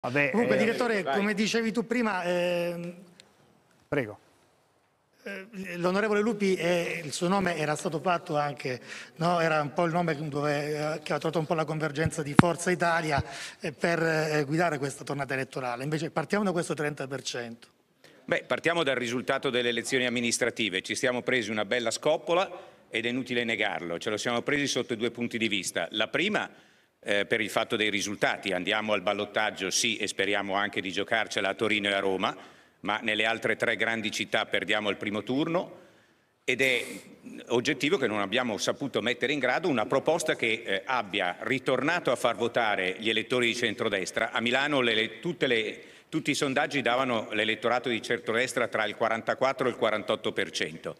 Vabbè, Comunque, eh, direttore, vai. come dicevi tu prima, ehm, eh, prego. L'onorevole Lupi, il suo nome era stato fatto anche, no? era un po' il nome dove, eh, che ha trovato un po' la convergenza di Forza Italia eh, per eh, guidare questa tornata elettorale. Invece partiamo da questo 30%. Beh, partiamo dal risultato delle elezioni amministrative. Ci siamo presi una bella scoppola ed è inutile negarlo. Ce lo siamo presi sotto due punti di vista. La prima eh, per il fatto dei risultati. Andiamo al ballottaggio, sì, e speriamo anche di giocarcela a Torino e a Roma, ma nelle altre tre grandi città perdiamo il primo turno ed è oggettivo che non abbiamo saputo mettere in grado una proposta che eh, abbia ritornato a far votare gli elettori di centrodestra. A Milano le, le, tutti i sondaggi davano l'elettorato di centrodestra tra il 44 e il 48 per cento.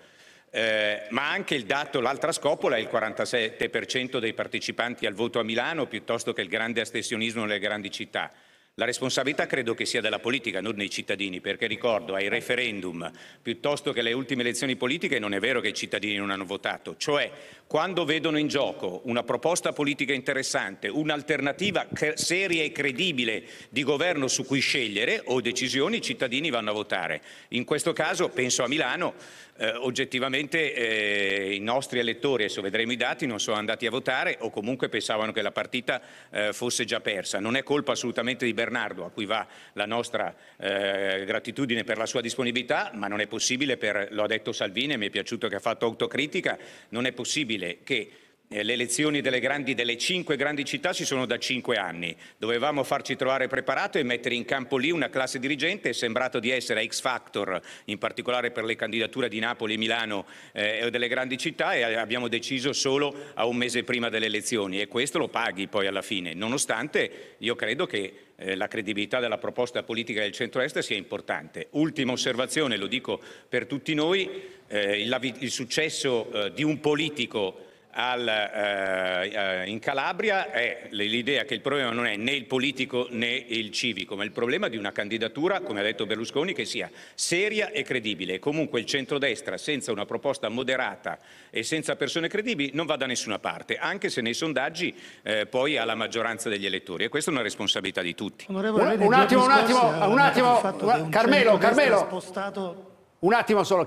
Eh, ma anche il dato, l'altra scopola è il 47% dei partecipanti al voto a Milano piuttosto che il grande astensionismo nelle grandi città. La responsabilità credo che sia della politica, non dei cittadini, perché ricordo ai referendum piuttosto che alle ultime elezioni politiche non è vero che i cittadini non hanno votato, cioè quando vedono in gioco una proposta politica interessante, un'alternativa seria e credibile di governo su cui scegliere o decisioni, i cittadini vanno a votare. In questo caso, penso a Milano, eh, oggettivamente eh, i nostri elettori, adesso vedremo i dati, non sono andati a votare o comunque pensavano che la partita eh, fosse già persa. Non è colpa assolutamente di Bernardo, a cui va la nostra eh, gratitudine per la sua disponibilità, ma non è possibile, per, lo ha detto Salvini, mi è piaciuto che ha fatto autocritica, non è possibile che eh, le elezioni delle, grandi, delle, cinque grandi città ci sono da cinque anni. Dovevamo farci trovare preparato e mettere in campo lì una classe dirigente. È sembrato di essere X Factor, in particolare per le candidature di Napoli, Milano eh, e eh, delle grandi città e abbiamo deciso solo a un mese prima delle elezioni e questo lo paghi poi alla fine. Nonostante io credo che eh, la credibilità della proposta politica del centro-est sia importante. Ultima osservazione, lo dico per tutti noi, eh, il, il, successo di un politico al, eh, eh, in Calabria è l'idea che il problema non è né il politico né il civico, ma il problema di una candidatura, come ha detto Berlusconi, che sia seria e credibile. Comunque il centrodestra senza una proposta moderata e senza persone credibili non va da nessuna parte, anche se nei sondaggi eh, poi ha la maggioranza degli elettori. E questa è una responsabilità di tutti. Un, un, attimo, un attimo, un attimo, un Carmelo, Carmelo, spostato... un attimo solo.